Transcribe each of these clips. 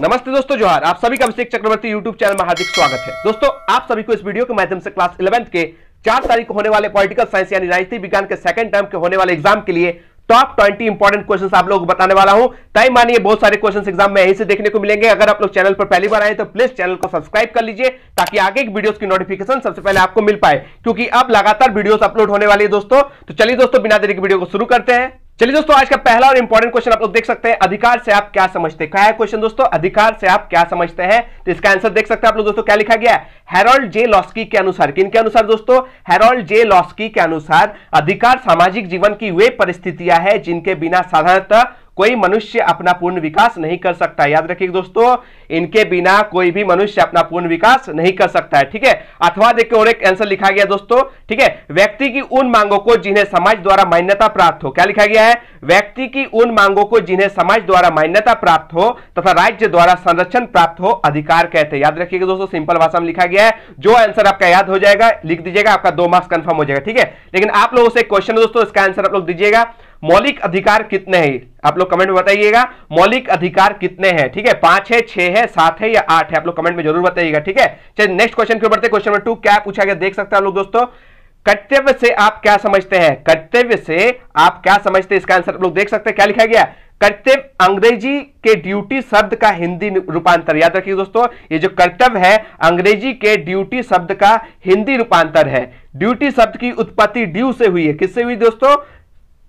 नमस्ते दोस्तों जोहार आप सभी का अभिषेक चक्रवर्ती यूट्यूब चैनल में हार्दिक स्वागत है दोस्तों आप सभी को इस वीडियो के माध्यम से क्लास इलेवेंथ के चार तारीख को होने वाले पॉलिटिकल साइंस यानी राजनीति विज्ञान के सेकंड टर्म के होने वाले एग्जाम के लिए टॉप ट्वेंटी इंपॉर्टेंट क्वेश्चन आप लोग बताने वाला हूं टाइम मानिए बहुत सारे क्वेश्चन एग्जाम में यहीं से देखने को मिलेंगे अगर आप लोग चैनल पर पहली बार आए तो प्लीज चैनल को सब्सक्राइब कर लीजिए ताकि आगे की वीडियोस की नोटिफिकेशन सबसे पहले आपको मिल पाए क्योंकि अब लगातार वीडियोस अपलोड होने वाली है दोस्तों तो चलिए दोस्तों बिना देरी की वीडियो को शुरू करते हैं चलिए दोस्तों आज का पहला और इंपॉर्टेंट क्वेश्चन आप लोग देख सकते हैं अधिकार से आप क्या समझते हैं क्या है क्वेश्चन दोस्तों अधिकार से आप क्या समझते हैं तो इसका आंसर देख सकते हैं आप लोग दोस्तों क्या लिखा गया हैरोल्ड जे लॉस्की के अनुसार किन के अनुसार दोस्तों हेरोल्ड जे लॉस्की के अनुसार अधिकार सामाजिक जीवन की वे परिस्थितियां है जिनके बिना साधारणतः कोई मनुष्य अपना पूर्ण विकास नहीं कर सकता याद रखिए दोस्तों इनके बिना कोई भी मनुष्य अपना पूर्ण विकास नहीं कर सकता है ठीक है अथवा देखिए और एक आंसर लिखा गया दोस्तों ठीक है व्यक्ति की उन मांगों को जिन्हें समाज द्वारा मान्यता प्राप्त हो क्या लिखा गया है व्यक्ति की उन मांगों को जिन्हें समाज द्वारा मान्यता प्राप्त हो तथा राज्य द्वारा संरक्षण प्राप्त हो अधिकार कहते याद रखिएगा दोस्तों सिंपल भाषा में लिखा गया है जो आंसर आपका याद हो जाएगा लिख दीजिएगा आपका दो मार्क्स कंफर्म हो जाएगा ठीक है लेकिन आप लोगों से क्वेश्चन दोस्तों इसका आंसर आप लोग दीजिएगा मौलिक अधिकार कितने हैं आप लोग कमेंट में बताइएगा मौलिक अधिकार कितने हैं ठीक है पांच है छह है सात है या आठ है आप लोग कमेंट में जरूर बताइएगा ठीक है चलिए नेक्स्ट क्वेश्चन क्यों बढ़ते क्वेश्चन नंबर टू क्या पूछा गया देख सकते हैं आप लोग दोस्तों कर्तव्य से आप क्या समझते हैं कर्तव्य से आप क्या समझते हैं इसका आंसर आप लोग देख सकते हैं क्या लिखा गया कर्तव्य अंग्रेजी के ड्यूटी शब्द का हिंदी रूपांतर याद रखिए दोस्तों ये जो कर्तव्य है अंग्रेजी के ड्यूटी शब्द का हिंदी रूपांतर है ड्यूटी शब्द की उत्पत्ति ड्यू से हुई है किससे हुई दोस्तों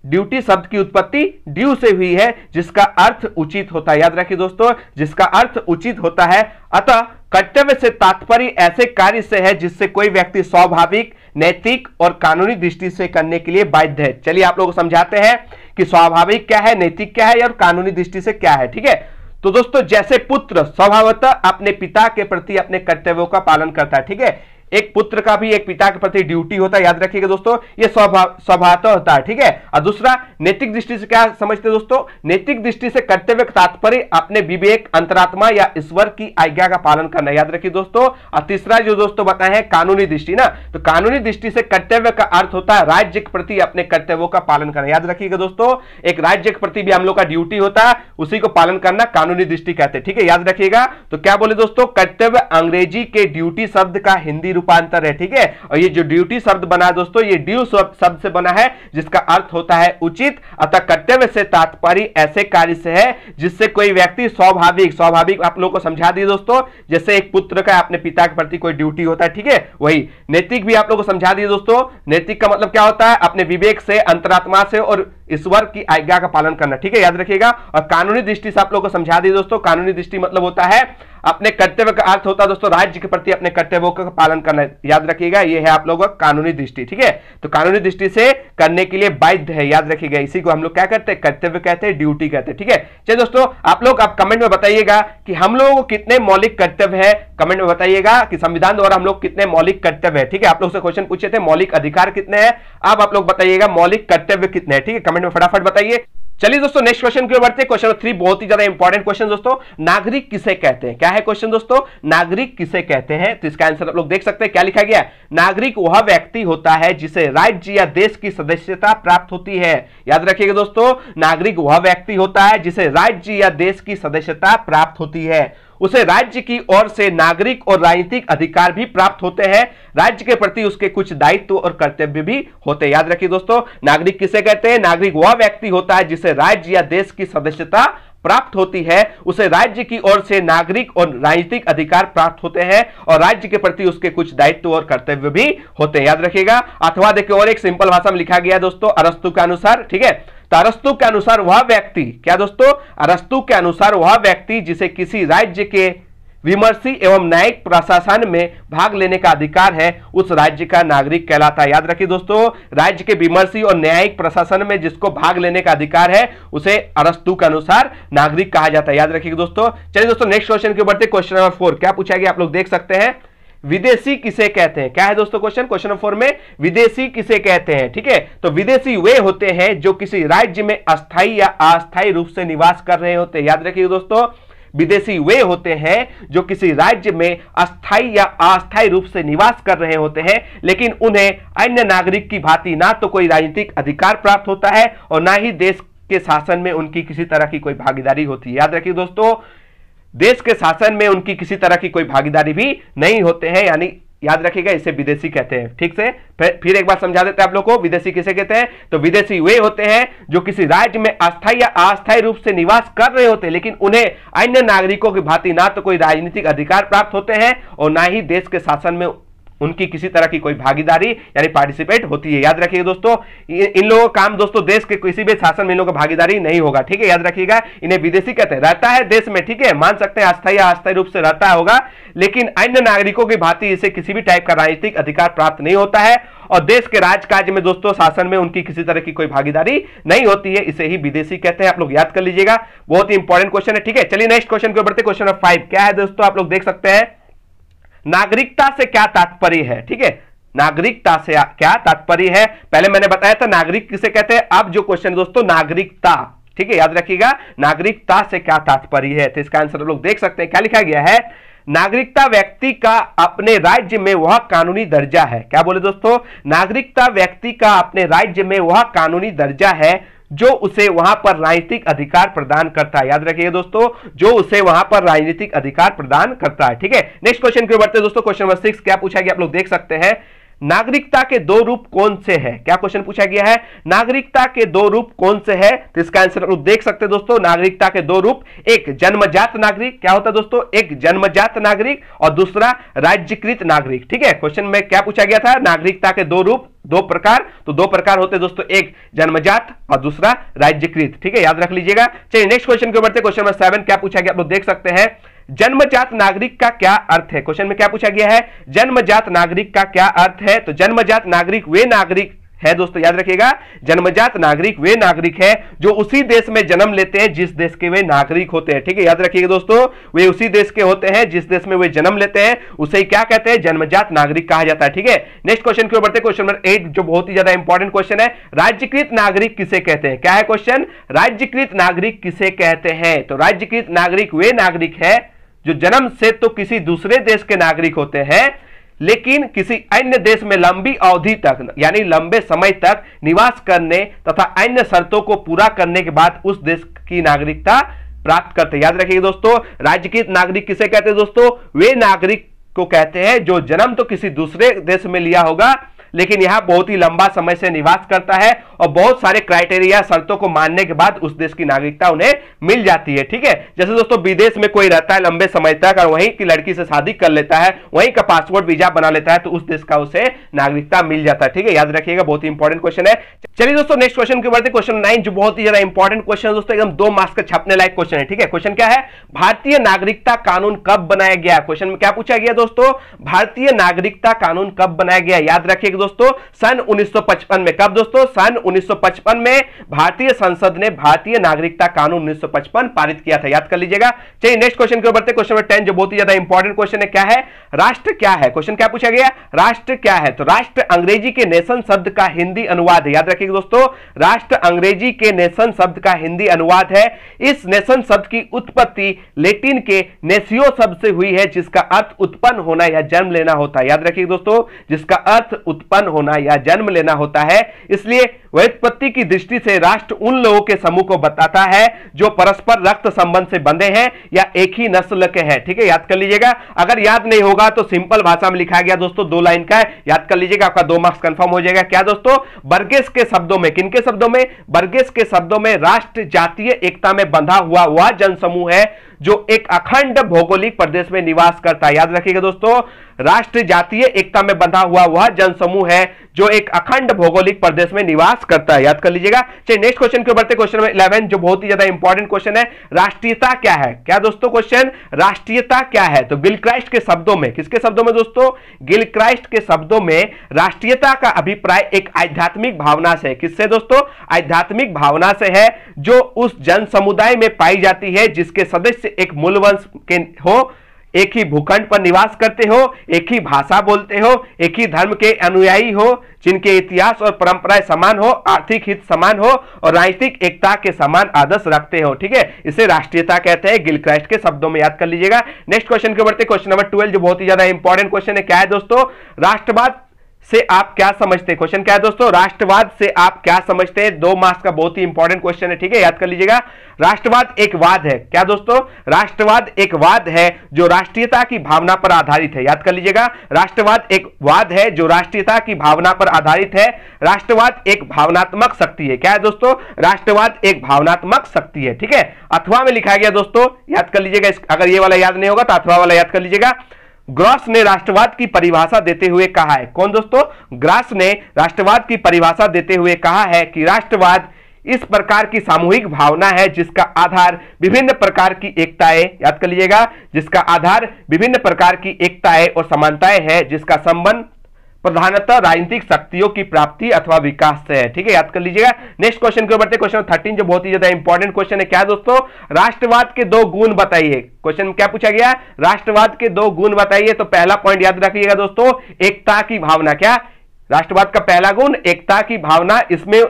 ड्यूटी शब्द की उत्पत्ति ड्यू से हुई है जिसका अर्थ उचित होता है याद रखिए दोस्तों जिसका अर्थ उचित होता है अतः कर्तव्य से तात्पर्य ऐसे कार्य से है जिससे कोई व्यक्ति स्वाभाविक नैतिक और कानूनी दृष्टि से करने के लिए बाध्य है चलिए आप लोगों को समझाते हैं कि स्वाभाविक क्या है नैतिक क्या है और कानूनी दृष्टि से क्या है ठीक है तो दोस्तों जैसे पुत्र स्वभावतः अपने पिता के प्रति अपने कर्तव्यों का पालन करता है ठीक है एक पुत्र का भी एक पिता के प्रति ड्यूटी होता है याद रखिएगा दोस्तों ये स्वभावतः होता है ठीक है और दूसरा नैतिक दृष्टि से क्या समझते हैं दोस्तों नैतिक दृष्टि से कर्तव्य का तात्पर्य अपने विवेक अंतरात्मा या ईश्वर की आज्ञा का पालन करना याद रखिए दोस्तों और तीसरा जो दोस्तों बताए हैं कानूनी दृष्टि ना तो कानूनी दृष्टि से कर्तव्य का अर्थ होता है राज्य के प्रति अपने कर्तव्यों का पालन करना याद रखिएगा दोस्तों एक राज्य के प्रति भी हम लोग का ड्यूटी होता है उसी को पालन करना कानूनी दृष्टि कहते हैं ठीक है याद रखिएगा तो क्या बोले दोस्तों कर्तव्य अंग्रेजी के ड्यूटी शब्द का हिंदी रूपांतर है ठीक है और ये जो ड्यूटी शब्द बना दोस्तों ये ड्यू शब्द से बना है जिसका अर्थ होता है उचित अतः कर्तव्य से तात्पर्य ऐसे कार्य से है जिससे कोई व्यक्ति स्वाभाविक स्वाभाविक आप लोगों को समझा दिए दोस्तों जैसे एक पुत्र का अपने पिता के प्रति कोई ड्यूटी होता है ठीक है वही नैतिक भी आप लोगों को समझा दिए दोस्तों नैतिक का मतलब क्या होता है अपने विवेक से अंतरात्मा से और ईश्वर की आज्ञा का पालन करना ठीक है याद रखिएगा और कानूनी दृष्टि से आप लोगों को समझा दिए दोस्तों कानूनी दृष्टि मतलब होता है अपने कर्तव्य का अर्थ होता है दोस्तों राज्य के प्रति अपने कर्तव्यों का पालन करना याद रखिएगा ये है आप लोगों का कानूनी दृष्टि ठीक है तो कानूनी दृष्टि से करने के लिए बाध्य है याद रखिएगा इसी को हम लोग क्या करते हैं कर्तव्य कहते हैं ड्यूटी कहते हैं ठीक है चलिए दोस्तों आप लोग आप कमेंट में बताइएगा कि हम लोगों को कितने मौलिक कर्तव्य है कमेंट में बताइएगा कि संविधान द्वारा हम लोग कितने मौलिक कर्तव्य है ठीक है आप लोग से क्वेश्चन पूछे थे मौलिक अधिकार कितने हैं अब आप लोग बताइएगा मौलिक कर्तव्य कितने ठीक है कमेंट में फटाफट बताइए चलिए दोस्तों नेक्स्ट क्वेश्चन की ओर बढ़ते हैं क्वेश्चन नंबर थ्री बहुत ही ज्यादा इंपॉर्टेंट क्वेश्चन दोस्तों नागरिक किसे कहते हैं क्या है क्वेश्चन दोस्तों नागरिक किसे कहते हैं तो इसका आंसर आप लोग देख सकते हैं क्या लिखा गया नागरिक वह व्यक्ति होता है जिसे राज्य या देश की सदस्यता प्राप्त होती है याद रखिएगा दोस्तों नागरिक वह व्यक्ति होता है जिसे राज्य या देश की सदस्यता प्राप्त होती है उसे राज्य की ओर से नागरिक और राजनीतिक अधिकार भी प्राप्त होते हैं राज्य के प्रति उसके कुछ दायित्व और कर्तव्य भी होते हैं याद रखिए दोस्तों नागरिक किसे कहते हैं नागरिक वह व्यक्ति होता है जिसे राज्य या देश की सदस्यता प्राप्त होती है उसे राज्य की ओर से नागरिक और राजनीतिक अधिकार प्राप्त होते हैं और राज्य के प्रति उसके कुछ दायित्व और कर्तव्य भी होते हैं याद रखिएगा अथवा देखिए और एक सिंपल भाषा में लिखा गया दोस्तों अरस्तु के अनुसार ठीक है तो अरस्तु के अनुसार वह व्यक्ति क्या दोस्तों अरस्तु के अनुसार वह व्यक्ति जिसे किसी राज्य के विमर्शी एवं न्यायिक प्रशासन में भाग लेने का अधिकार है उस राज्य का नागरिक कहलाता है याद रखिए दोस्तों राज्य के विमर्शी और न्यायिक प्रशासन में जिसको भाग लेने का अधिकार है उसे अरस्तु के अनुसार नागरिक कहा जाता है याद रखिए दोस्तों चलिए दोस्तों नेक्स्ट क्वेश्चन के बढ़ते क्वेश्चन नंबर फोर क्या पूछा गया आप लोग देख सकते हैं विदेशी किसे कहते हैं क्या है दोस्तों क्वेश्चन क्वेश्चन नंबर फोर में विदेशी किसे कहते हैं ठीक है तो विदेशी वे होते हैं जो किसी राज्य में अस्थायी या अस्थाई रूप से निवास कर रहे होते हैं याद रखिए दोस्तों विदेशी वे होते हैं जो किसी राज्य में अस्थायी या अस्थायी रूप से निवास कर रहे होते हैं लेकिन उन्हें अन्य नागरिक की भांति ना तो कोई राजनीतिक अधिकार प्राप्त होता है और ना ही देश के शासन में उनकी किसी तरह की कोई भागीदारी होती है याद रखिए दोस्तों देश के शासन में उनकी किसी तरह की कोई भागीदारी भी नहीं होते हैं यानी याद रखिएगा इसे विदेशी कहते हैं ठीक से फिर एक बार समझा देते हैं आप लोग को विदेशी किसे कहते हैं तो विदेशी वे होते हैं जो किसी राज्य में अस्थायी या अस्थायी रूप से निवास कर रहे होते हैं लेकिन उन्हें अन्य नागरिकों की भांति ना तो कोई राजनीतिक अधिकार प्राप्त होते हैं और ना ही देश के शासन में उनकी किसी तरह की कोई भागीदारी यानी पार्टिसिपेट होती है याद रखिएगा दोस्तों इन लोगों का काम दोस्तों देश के किसी भी शासन में इन लोगों का भागीदारी नहीं होगा ठीक है याद रखिएगा इन्हें विदेशी कहते हैं रहता है देश में ठीक है मान सकते हैं अस्थायी अस्थायी रूप से रहता होगा लेकिन अन्य नागरिकों की भांति इसे किसी भी टाइप का राजनीतिक अधिकार प्राप्त नहीं होता है और देश के राजकाज में दोस्तों शासन में उनकी किसी तरह की कोई भागीदारी नहीं होती है इसे ही विदेशी कहते हैं आप लोग याद कर लीजिएगा बहुत ही इंपॉर्टेंट क्वेश्चन है ठीक है चलिए नेक्स्ट क्वेश्चन के बढ़ते क्वेश्चन नंबर फाइव क्या है दोस्तों आप लोग देख सकते हैं नागरिकता से क्या तात्पर्य है ठीक है नागरिकता से क्या तात्पर्य है पहले मैंने बताया था नागरिक किसे कहते हैं अब जो क्वेश्चन है दोस्तों नागरिकता ठीक है याद रखिएगा नागरिकता से क्या तात्पर्य है तो इसका आंसर हम लोग देख सकते हैं क्या लिखा गया है नागरिकता व्यक्ति का अपने राज्य में वह कानूनी दर्जा है क्या बोले दोस्तों नागरिकता व्यक्ति का अपने राज्य में वह कानूनी दर्जा है जो उसे वहां पर राजनीतिक अधिकार प्रदान करता है याद रखिए दोस्तों जो उसे वहां पर राजनीतिक अधिकार प्रदान करता है ठीक है नेक्स्ट क्वेश्चन क्यों बढ़ते हैं दोस्तों क्वेश्चन नंबर सिक्स क्या पूछा गया आप लोग देख सकते हैं नागरिकता के दो रूप कौन से हैं क्या क्वेश्चन पूछा गया है नागरिकता के दो रूप कौन से हैं तो इसका आंसर आप देख सकते हैं दोस्तों नागरिकता के दो रूप एक जन्मजात नागरिक क्या होता है दोस्तों एक जन्मजात नागरिक और दूसरा राज्यकृत नागरिक ठीक है क्वेश्चन में क्या पूछा गया था नागरिकता के दो रूप दो प्रकार तो दो प्रकार होते हैं दोस्तों एक जन्मजात और दूसरा राज्यकृत ठीक है याद रख लीजिएगा चलिए नेक्स्ट क्वेश्चन के ऊपर क्वेश्चन नंबर सेवन क्या पूछा गया आप लोग देख सकते हैं जन्मजात नागरिक का क्या अर्थ है क्वेश्चन में क्या पूछा गया है जन्मजात नागरिक का क्या अर्थ है तो जन्मजात नागरिक वे नागरिक है दोस्तों याद रखिएगा जन्मजात नागरिक वे नागरिक है जो उसी देश में जन्म लेते हैं जिस देश के वे नागरिक होते हैं ठीक है याद रखिएगा दोस्तों वे उसी देश के होते हैं जिस देश में वे जन्म लेते हैं उसे ही क्या कहते हैं जन्मजात नागरिक कहा जाता है ठीक है नेक्स्ट क्वेश्चन क्यों बढ़ते क्वेश्चन नंबर एट जो बहुत ही ज्यादा इंपॉर्टेंट क्वेश्चन है राज्यकृत नागरिक किसे कहते हैं क्या है क्वेश्चन राज्यकृत नागरिक किसे कहते हैं तो राज्यकृत नागरिक वे नागरिक है जो जन्म से तो किसी दूसरे देश के नागरिक होते हैं लेकिन किसी अन्य देश में लंबी अवधि तक यानी लंबे समय तक निवास करने तथा अन्य शर्तों को पूरा करने के बाद उस देश की नागरिकता प्राप्त करते याद रखिए दोस्तों राज्य के नागरिक किसे कहते हैं दोस्तों वे नागरिक को कहते हैं जो जन्म तो किसी दूसरे देश में लिया होगा लेकिन यह बहुत ही लंबा समय से निवास करता है और बहुत सारे क्राइटेरिया शर्तों को मानने के बाद उस देश की नागरिकता उन्हें मिल जाती है ठीक है जैसे दोस्तों विदेश में कोई रहता है लंबे समय तक और वहीं की लड़की से शादी कर लेता है वहीं का पासपोर्ट वीजा बना लेता है तो उस देश का उसे नागरिकता मिल जाता है ठीक है याद रखिएगा बहुत ही इंपॉर्टेंट क्वेश्चन है चलिए दोस्तों नेक्स्ट क्वेश्चन की बढ़ते क्वेश्चन नाइन जो बहुत ही ज्यादा इंपॉर्टेंट क्वेश्चन है दोस्तों एकदम दो मार्क्स का छापने लायक क्वेश्चन है ठीक है क्वेश्चन क्या है भारतीय नागरिकता कानून कब बनाया गया क्वेश्चन में क्या पूछा गया दोस्तों भारतीय नागरिकता कानून कब बनाया गया याद रखिएगा दोस्तों सन 1955 में कब दोस्तों सन 1955 में भारतीय संसद ने भारतीय नागरिकता कानून 1955 पारित किया था याद कर लीजिएगा चलिए नेक्स्ट क्वेश्चन की ओर बढ़ते क्वेश्चन नंबर टेन जो बहुत ही ज्यादा इंपॉर्टेंट क्वेश्चन है क्या है राष्ट्र क्या है क्वेश्चन क्या पूछा गया राष्ट्र क्या है तो राष्ट्र अंग्रेजी के नेशन शब्द का हिंदी अनुवाद याद रखिएगा दोस्तों राष्ट्र अंग्रेजी के नेशन शब्द का हिंदी अनुवाद है इस नेशन शब्द की उत्पत्ति लेटिन के नेसियो शब्द से हुई है जिसका अर्थ उत्पन्न होना या जन्म लेना होता है याद रखिए दोस्तों जिसका अर्थ उत्पन्न उत्पन्न होना या जन्म लेना होता है इसलिए व्युत्पत्ति की दृष्टि से राष्ट्र उन लोगों के समूह को बताता है जो परस्पर रक्त संबंध से बंधे हैं या एक ही नस्ल के हैं ठीक है याद कर लीजिएगा अगर याद नहीं होगा तो सिंपल भाषा में लिखा गया दोस्तों दो लाइन का है याद कर लीजिएगा आपका दो मार्क्स कंफर्म हो जाएगा क्या दोस्तों बर्गेस के शब्दों में किनके शब्दों में बर्गेस के शब्दों में राष्ट्र जातीय एकता में बंधा हुआ वह जनसमूह है जो एक अखंड भौगोलिक प्रदेश में निवास करता है याद रखिएगा दोस्तों राष्ट्र जातीय एकता में बंधा हुआ वह जनसमूह है जो एक अखंड भौगोलिक प्रदेश में निवास करता है याद कर लीजिएगा चलिए नेक्स्ट क्वेश्चन के बढ़ते क्वेश्चन नंबर इलेवन जो बहुत ही ज्यादा इंपॉर्टेंट क्वेश्चन है राष्ट्रीयता क्या है क्या दोस्तों क्वेश्चन राष्ट्रीयता क्या है तो गिल के शब्दों में किसके शब्दों में दोस्तों गिल के शब्दों में राष्ट्रीयता का अभिप्राय एक आध्यात्मिक भावना से किससे दोस्तों आध्यात्मिक भावना से है जो उस जन समुदाय में पाई जाती है जिसके सदस्य एक मूल वंश के हो एक ही भूखंड पर निवास करते हो एक ही भाषा बोलते हो एक ही धर्म के अनुयायी हो जिनके इतिहास और परंपराएं समान हो आर्थिक हित समान हो और राजनीतिक एकता के समान आदर्श रखते हो ठीक है इसे राष्ट्रीयता कहते हैं गिलक्राइस्ट के शब्दों में याद कर लीजिएगा नेक्स्ट क्वेश्चन के बढ़ते क्वेश्चन नंबर ट्वेल्व जो बहुत ही ज्यादा इंपॉर्टेंट क्वेश्चन है क्या है दोस्तों राष्ट्रवाद से आप क्या समझते हैं क्वेश्चन क्या है दोस्तों राष्ट्रवाद से आप क्या समझते हैं दो मार्क्स का बहुत ही इंपॉर्टेंट क्वेश्चन है ठीक है याद कर लीजिएगा राष्ट्रवाद एक वाद है क्या दोस्तों राष्ट्रवाद एक वाद है जो राष्ट्रीयता की भावना पर आधारित है याद कर लीजिएगा राष्ट्रवाद एक वाद है जो राष्ट्रीयता की भावना पर आधारित है राष्ट्रवाद एक भावनात्मक शक्ति है क्या है दोस्तों राष्ट्रवाद एक भावनात्मक शक्ति है ठीक है अथवा में लिखा गया दोस्तों याद कर लीजिएगा अगर ये वाला याद नहीं होगा तो अथवा वाला याद कर लीजिएगा ग्रॉस ने राष्ट्रवाद की परिभाषा देते हुए कहा है कौन दोस्तों ग्रास ने राष्ट्रवाद की परिभाषा देते हुए कहा है कि राष्ट्रवाद इस प्रकार की सामूहिक भावना है जिसका आधार विभिन्न प्रकार की एकताएं याद कर लीजिएगा जिसका आधार विभिन्न प्रकार की एकताएं और समानताएं है जिसका संबंध प्रधानतः राजनीतिक शक्तियों की प्राप्ति अथवा विकास से है ठीक है याद कर लीजिएगा नेक्स्ट क्वेश्चन के बढ़ते क्वेश्चन थर्टीन जो बहुत ही ज्यादा इंपॉर्टेंट क्वेश्चन है क्या दोस्तों राष्ट्रवाद के दो गुण बताइए क्वेश्चन क्या पूछा गया राष्ट्रवाद के दो गुण बताइए तो पहला पॉइंट याद रखिएगा दोस्तों एकता की भावना क्या राष्ट्रवाद का पहला गुण एकता की भावना इसमें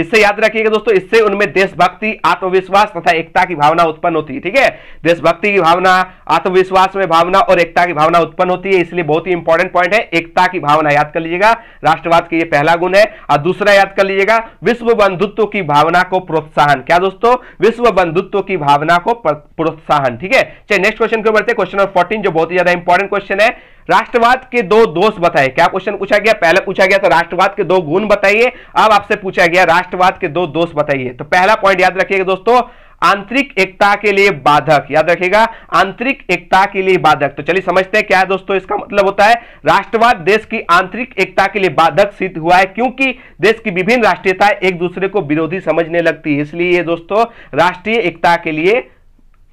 इससे याद रखिएगा दोस्तों इससे उनमें देशभक्ति आत्मविश्वास तथा एकता की भावना उत्पन्न होती है ठीक है देशभक्ति की भावना आत्मविश्वास में भावना और एकता की भावना उत्पन्न होती है इसलिए बहुत ही इंपॉर्टेंट पॉइंट है एकता की भावना याद कर लीजिएगा राष्ट्रवाद की ये पहला गुण है और दूसरा याद कर लीजिएगा विश्व बंधुत्व की भावना को प्रोत्साहन क्या दोस्तों विश्व बंधुत्व की भावना को प्रोत्साहन ठीक है चलिए नेक्स्ट क्वेश्चन क्यों बढ़ते क्वेश्चन नंबर फोर्टीन जो बहुत ही ज्यादा इंपॉर्टेंट क्वेश्चन है राष्ट्रवाद के दो दोष बताए क्या क्वेश्चन पूछा गया पहले पूछा गया था तो राष्ट्रवाद के दो गुण बताइए अब आपसे पूछा गया राष्ट्रवाद के दो दोष बताइए तो पहला पॉइंट याद रखिएगा दोस्तों आंतरिक एकता के लिए बाधक याद रखिएगा आंतरिक एकता के लिए बाधक तो चलिए समझते हैं क्या है दोस्तों इसका मतलब होता है राष्ट्रवाद देश की आंतरिक एकता के लिए बाधक सिद्ध हुआ है क्योंकि देश की विभिन्न राष्ट्रीयता एक दूसरे को विरोधी समझने लगती है इसलिए दोस्तों राष्ट्रीय एकता के लिए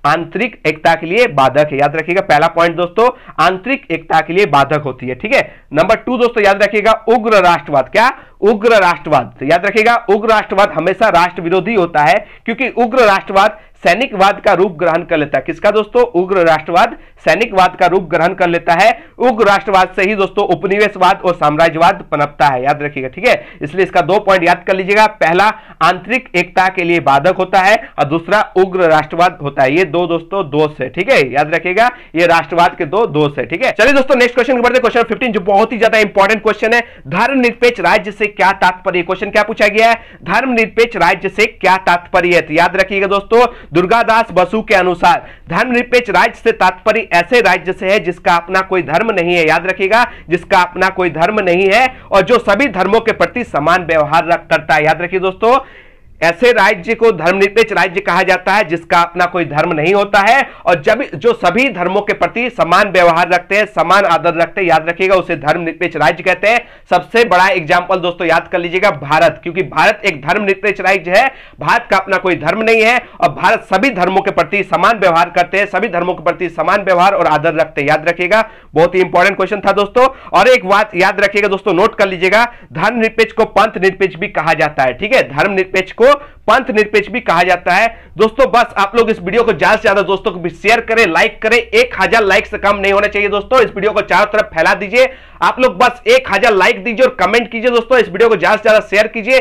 आंतरिक एकता के लिए बाधक है याद रखिएगा पहला पॉइंट दोस्तों आंतरिक एकता के लिए बाधक होती है ठीक है नंबर टू दोस्तों याद रखिएगा उग्र राष्ट्रवाद क्या उग्र राष्ट्रवाद याद रखिएगा उग्र राष्ट्रवाद हमेशा राष्ट्र विरोधी होता है क्योंकि उग्र राष्ट्रवाद सैनिकवाद का रूप ग्रहण कर लेता है किसका दोस्तों उग्र राष्ट्रवाद सैनिकवाद का रूप ग्रहण कर लेता है उग्र राष्ट्रवाद से ही दोस्तों उपनिवेशवाद और साम्राज्यवाद पनपता है याद रखिएगा ठीक है इसलिए इसका दो पॉइंट याद कर लीजिएगा पहला आंतरिक एकता के लिए बाधक होता है और दूसरा उग्र राष्ट्रवाद होता है ये दो दोस्तों दोष है ठीक है याद रखिएगा ये राष्ट्रवाद के दो दोष है ठीक है चलिए दोस्तों नेक्स्ट क्वेश्चन बढ़ते क्वेश्चन फिफ्टीन जो बहुत ही ज्यादा इंपॉर्टेंट क्वेश्चन है धर्मनिरपेक्ष राज्य से क्या तात्पर्य क्वेश्चन क्या पूछा गया है धर्मनिरपेक्ष राज्य से क्या तात्पर्य तो याद रखिएगा दोस्तों दुर्गादास बसु के अनुसार धर्मनिरपेक्ष राज्य से तात्पर्य ऐसे राज्य से है जिसका अपना कोई धर्म नहीं है याद रखिएगा जिसका अपना कोई धर्म नहीं है और जो सभी धर्मों के प्रति समान व्यवहार करता है याद रखिए दोस्तों ऐसे राज्य को धर्मनिरपेक्ष राज्य कहा जाता है जिसका अपना कोई धर्म नहीं होता है और जब जो सभी धर्मों के प्रति समान व्यवहार रखते हैं समान आदर रखते हैं याद रखिएगा उसे धर्मनिरपेक्ष राज्य कहते हैं सबसे बड़ा एग्जाम्पल दोस्तों याद कर लीजिएगा भारत क्योंकि भारत एक धर्मनिरपेक्ष राज्य है भारत का अपना कोई धर्म नहीं है और भारत सभी धर्मों के प्रति समान व्यवहार करते हैं सभी धर्मों के प्रति समान व्यवहार और आदर रखते हैं याद रखिएगा बहुत ही इंपॉर्टेंट क्वेश्चन था दोस्तों और एक बात याद रखिएगा दोस्तों नोट कर लीजिएगा धर्मनिरपेक्ष को पंथ निरपेक्ष भी कहा जाता है ठीक है धर्मनिरपेक्ष को पंथ निरपेक्ष भी कहा जाता है दोस्तों बस आप लोग इस वीडियो को ज्यादा से ज्यादा दोस्तों को शेयर करें लाइक करें एक हजार लाइक से कम नहीं होना चाहिए दोस्तों इस वीडियो को चारों तरफ फैला दीजिए आप लोग बस एक हजार लाइक दीजिए और कमेंट कीजिए दोस्तों इस वीडियो को ज्यादा से ज्यादा शेयर कीजिए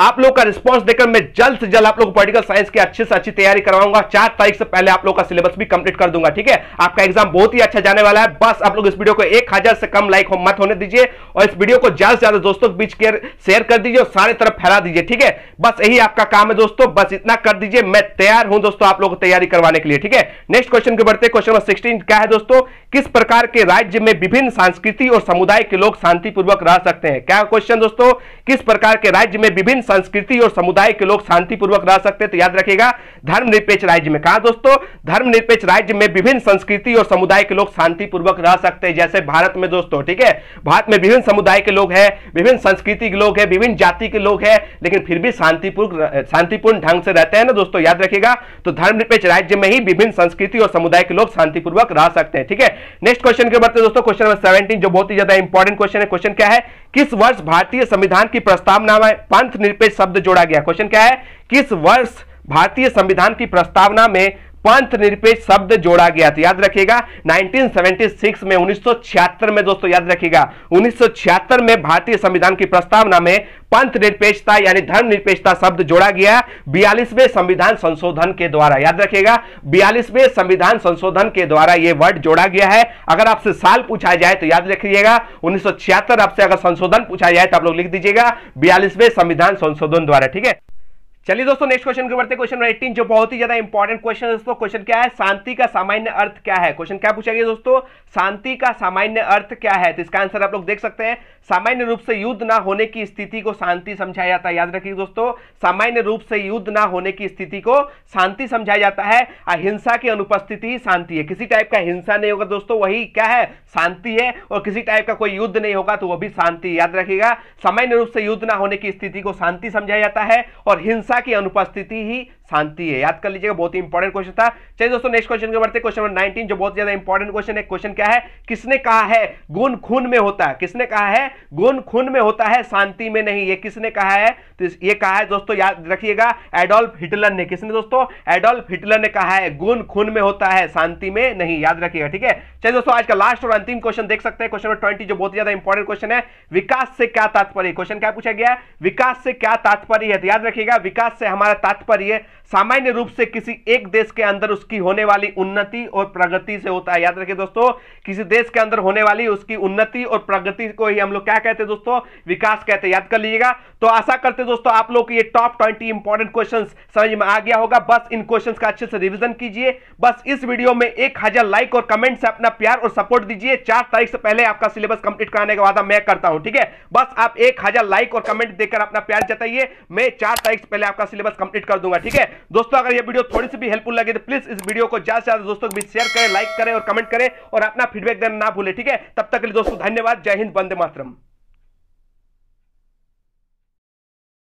आप लोग का रिस्पांस देकर मैं जल्द से जल्द आप लोग पॉलिटिकल साइंस की अच्छे से अच्छी तैयारी करवाऊंगा चार तारीख से पहले आप लोग का सिलेबस भी कंप्लीट कर दूंगा ठीक है आपका एग्जाम बहुत ही अच्छा जाने वाला है बस आप लोग इस वीडियो को एक हजार से कम लाइक हो मत होने दीजिए और इस वीडियो को ज्यादा से ज्यादा दोस्तों के बीच शेयर कर दीजिए और सारे तरफ फैला दीजिए ठीक है बस यही आपका काम है दोस्तों बस इतना कर दीजिए मैं तैयार हूं दोस्तों आप लोग को तैयारी करवाने के लिए ठीक है नेक्स्ट क्वेश्चन के बढ़ते क्वेश्चन नंबर सिक्सटीन क्या है दोस्तों किस प्रकार के राज्य में विभिन्न सांस्कृति और समुदाय के लोग शांतिपूर्वक रह सकते हैं क्या क्वेश्चन दोस्तों किस प्रकार के राज्य में विभिन्न संस्कृति और समुदाय के लोग शांतिपूर्वक रह सकते तो याद रखिएगा धर्मनिरपेक्ष राज्य में कहा दोस्तों धर्मनिरपेक्ष राज्य में विभिन्न संस्कृति और समुदाय के लोग शांतिपूर्वक रह सकते हैं जैसे भारत में दोस्तों ठीक है भारत में विभिन्न समुदाय के लोग हैं विभिन्न संस्कृति के लोग हैं विभिन्न जाति के लोग हैं लेकिन फिर भी शांतिपूर्ण शांतिपूर्ण ढंग से रहते हैं ना दोस्तों याद रखिएगा तो धर्मनिरपेक्ष राज्य में ही विभिन्न संस्कृति और समुदाय के लोग शांतिपूर्वक रह सकते हैं ठीक है नेक्स्ट क्वेश्चन के बढ़ते दोस्तों क्वेश्चन नंबर सेवेंटीन जो बहुत ही ज्यादा इंपॉर्टेंट क्वेश्चन है क्वेश्चन क्या है किस वर्ष भारतीय संविधान की प्रस्तावना में पंथ निरपेक्ष शब्द जोड़ा गया क्वेश्चन क्या है किस वर्ष भारतीय संविधान की प्रस्तावना में पंथ निरपेक्ष शब्द जोड़ा गया था याद रखिएगा 1976 में 1976 में दोस्तों याद रखिएगा 1976 में भारतीय संविधान की प्रस्तावना में पंथ निरपेक्षता यानी धर्म निरपेक्षता शब्द जोड़ा गया बयालीसवें संविधान संशोधन के द्वारा याद रखिएगा बयालीसवें संविधान संशोधन के द्वारा यह वर्ड जोड़ा गया है अगर आपसे साल पूछा जाए तो याद रखिएगा उन्नीस आपसे अगर संशोधन पूछा जाए तो आप लोग लिख दीजिएगा बयालीसवें संविधान संशोधन द्वारा ठीक है चलिए दोस्तों नेक्स्ट क्वेश्चन के बढ़ते क्वेश्चन नंबर 18 जो बहुत ही ज्यादा इंपॉर्टेंट क्वेश्चन है दोस्तों क्वेश्चन क्या है शांति का सामान्य अर्थ क्या है क्वेश्चन क्या पूछा गया दोस्तों शांति का सामान्य अर्थ क्या है तो इसका आंसर आप लोग देख सकते हैं सामान्य रूप से युद्ध ना होने की स्थिति को शांति समझाया जाता है याद रखिए दोस्तों सामान्य रूप से युद्ध ना होने की स्थिति को शांति समझाया जाता है अहिंसा की अनुपस्थिति शांति है किसी टाइप का हिंसा नहीं होगा दोस्तों वही क्या है शांति है और किसी टाइप का कोई युद्ध नहीं होगा तो वह भी शांति याद रखिएगा सामान्य रूप से युद्ध ना होने की स्थिति को शांति समझाया जाता है और हिंसा की अनुपस्थिति ही शांति है याद कर लीजिएगा बहुत ही इंपॉर्टेंट क्वेश्चन था चलिए दोस्तों नेक्स्ट क्वेश्चन के बढ़ते क्वेश्चन नंबर 19 जो बहुत ज्यादा इंपॉर्टेंट क्वेश्चन है क्वेश्चन क्या है किसने कहा है गुण खून में होता है किसने कहा है गुण खून में होता है शांति में नहीं ये किसने कहा है तो ये कहा है दोस्तों याद रखिएगा एडोल्फ हिटलर ने किसने दोस्तों एडोल्फ हिटलर ने कहा है गुण खून में होता है शांति में नहीं याद रखिएगा ठीक है चलिए दोस्तों आज का लास्ट और अंतिम क्वेश्चन देख सकते हैं क्वेश्चन नंबर ट्वेंटी जो बहुत ज्यादा इंपॉर्टेंट क्वेश्चन है विकास से क्या तात्पर्य क्वेश्चन क्या पूछा गया विकास से क्या तात्पर्य है तो याद रखिएगा विकास से हमारा तात्पर्य सामान्य रूप से किसी एक देश के अंदर उसकी होने वाली उन्नति और प्रगति से होता है याद रखिए दोस्तों किसी देश के अंदर होने वाली उसकी उन्नति और प्रगति को ही हम लोग क्या कहते हैं दोस्तों विकास कहते याद कर लीजिएगा तो आशा करते हैं दोस्तों आप लोग ये टॉप ट्वेंटी इंपॉर्टेंट क्वेश्चन समझ में आ गया होगा बस इन क्वेश्चन का अच्छे से रिविजन कीजिए बस इस वीडियो में एक हजार लाइक और कमेंट से अपना प्यार और सपोर्ट दीजिए चार तारीख से पहले आपका सिलेबस कंप्लीट कराने का वादा मैं करता हूं ठीक है बस आप एक हजार लाइक और कमेंट देकर अपना प्यार जताइए मैं चार तारीख से पहले आपका सिलेबस कंप्लीट कर दूंगा ठीक है दोस्तों अगर ये वीडियो थोड़ी सी भी हेल्पफुल लगे तो प्लीज इस वीडियो को ज्यादा से ज्यादा दोस्तों के बीच शेयर करें लाइक करें और कमेंट करें और अपना फीडबैक देना ना भूले ठीक है तब तक के लिए दोस्तों धन्यवाद जय हिंद बंदे मातरम